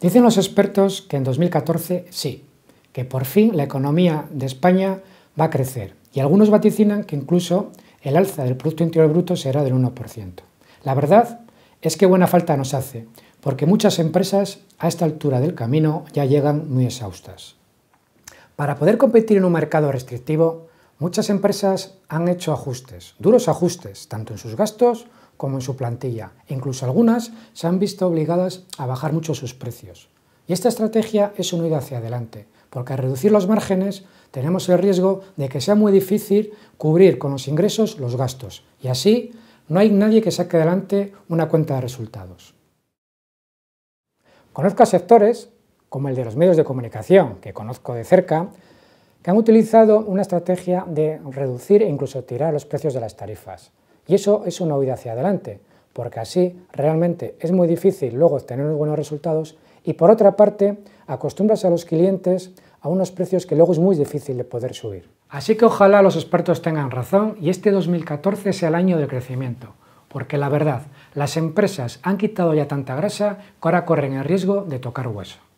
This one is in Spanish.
Dicen los expertos que en 2014 sí, que por fin la economía de España va a crecer y algunos vaticinan que incluso el alza del Producto Interior Bruto será del 1%. La verdad es que buena falta nos hace, porque muchas empresas a esta altura del camino ya llegan muy exhaustas. Para poder competir en un mercado restrictivo, muchas empresas han hecho ajustes, duros ajustes, tanto en sus gastos como en su plantilla, e incluso algunas se han visto obligadas a bajar mucho sus precios. Y esta estrategia es un ida hacia adelante, porque al reducir los márgenes tenemos el riesgo de que sea muy difícil cubrir con los ingresos los gastos, y así no hay nadie que saque adelante una cuenta de resultados. Conozco sectores, como el de los medios de comunicación, que conozco de cerca, que han utilizado una estrategia de reducir e incluso tirar los precios de las tarifas. Y eso es una huida hacia adelante, porque así realmente es muy difícil luego obtener buenos resultados y por otra parte acostumbras a los clientes a unos precios que luego es muy difícil de poder subir. Así que ojalá los expertos tengan razón y este 2014 sea el año de crecimiento, porque la verdad, las empresas han quitado ya tanta grasa que ahora corren el riesgo de tocar hueso.